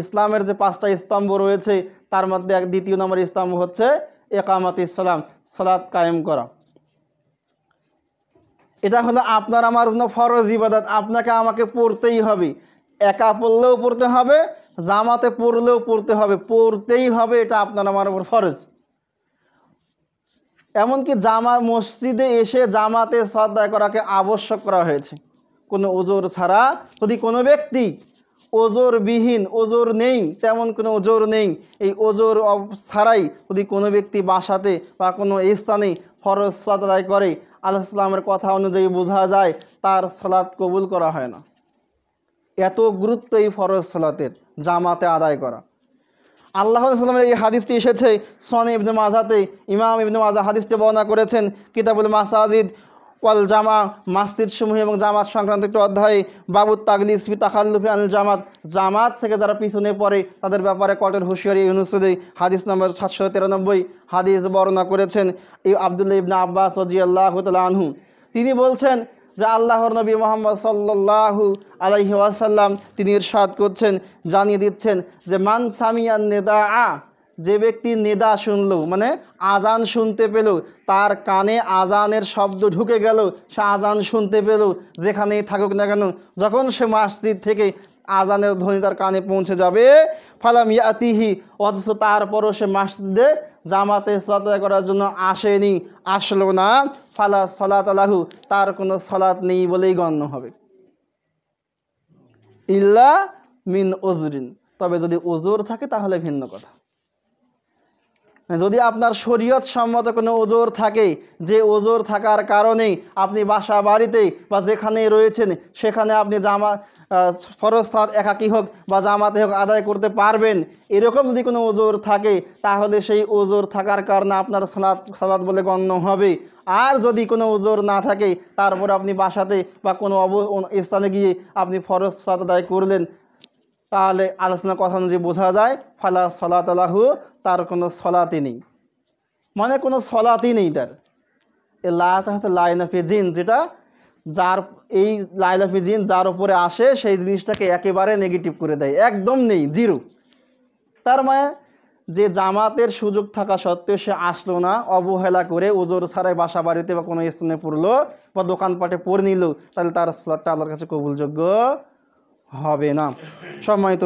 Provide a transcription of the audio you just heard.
ইসলামের যে পাঁচটা স্তম্ভ রয়েছে তার মধ্যে এক দ্বিতীয় নম্বর স্তম্ভ হচ্ছে একামত ইসলাম সলাদ কায়েম করা এটা হলো আপনার আমার জন্য ফরজ ইবাদত আপনাকে আমাকে পড়তেই হবে একা পড়লেও পড়তে হবে জামাতে পড়লেও পড়তে হবে পড়তেই হবে এটা আপনার আমার উপর ফরজ এমনকি জামা মসজিদে এসে জামাতে সদায় করাকে আবশ্যক করা হয়েছে কোনো ওজোর ছাড়া যদি কোনো ব্যক্তি ওজোরবিহীন ওজোর নেই তেমন কোনো ওজোর নেই এই ওজোর ছাড়াই যদি কোনো ব্যক্তি বাসাতে বা কোনো স্থানে ফরজ সালাত আদায় করে আল্লাহ সাল্লামের কথা অনুযায়ী বোঝা যায় তার সলাত কবুল করা হয় না এত গুরুত্ব এই ফরজ সলাতের জামাতে আদায় করা আল্লাহ সাল্লামের এই হাদিসটি এসেছে সন ইবনে মাজাতে ইমাম ইবনে মাজা হাদিসটি বর্ণনা করেছেন কিতাবুল মাসাজিদ ওয়াল জামা মাসজিদ সমূহ এবং জামাত সংক্রান্ত একটি অধ্যায়ে বাবু তাগলি ইসমি তাকাল্লুফি আল জামাত জামাত থেকে যারা পিছনে পড়ে তাদের ব্যাপারে কঠোর হুঁশিয়ারি অনুসারে হাদিস নম্বর সাতশো তিরানব্বই হাদিস বর্ণনা করেছেন এই আবদুল্লা ইবনা আব্বাস ওজি আল্লাহ আনহু তিনি বলছেন যে আল্লাহর নবী মোহাম্মদ সাল্লাহু আলাইহি ওয়াসাল্লাম তিনি ইরশাদ করছেন জানিয়ে দিচ্ছেন যে মান সামিয়ান নেদা আ যে ব্যক্তি নেদা শুনল মানে আজান শুনতে পেল তার কানে আজানের শব্দ ঢুকে গেল সে আজান শুনতে পেল যেখানেই থাকুক না কেন যখন সে মসজিদ থেকে আজানের ধ্বনি তার কানে পৌঁছে যাবে ফালাম ইয়াতিহি অথচ তারপরও সে মসজিদে জামাতে সলাত করার জন্য আসেনি আসলো না ফালা সলাত আলাহু তার কোনো সলাত নেই বলেই গণ্য হবে ইল্লা মিন ওজরিন তবে যদি ওজোর থাকে তাহলে ভিন্ন কথা যদি আপনার শরীয়ত সম্মত কোনো ওজোর থাকে যে ওজোর থাকার কারণে আপনি বাসা বাড়িতে বা যেখানে রয়েছেন সেখানে আপনি জামা ফরস্তাদ একাকি হোক বা জামাতে হোক আদায় করতে পারবেন এরকম যদি কোনো ওজোর থাকে তাহলে সেই ওজোর থাকার কারণে আপনার সালাদ সালাদ বলে গণ্য হবে আর যদি কোনো ওজোর না থাকে তারপর আপনি বাসাতে বা কোনো অব স্থানে গিয়ে আপনি ফরজ আদায় করলেন তাহলে আলোচনা কথা অনুযায়ী বোঝা যায় ফালা সলাত আলাহু তার কোনো সলাতই নেই মানে কোনো সলাতই নেই তার এই লাটা হচ্ছে লাইন অফ জিন যেটা যার এই লাইন অফ জিন যার উপরে আসে সেই জিনিসটাকে একেবারে নেগেটিভ করে দেয় একদম নেই জিরো তার মানে যে জামাতের সুযোগ থাকা সত্ত্বেও সে আসলো না অবহেলা করে ওজোর ছাড়াই বাসা বাড়িতে বা কোনো স্থানে পড়লো বা দোকানপাটে পড়ে নিল তাহলে তার স্লটটা আল্লাহর কাছে কবুলযোগ্য হবে না সম্মানিত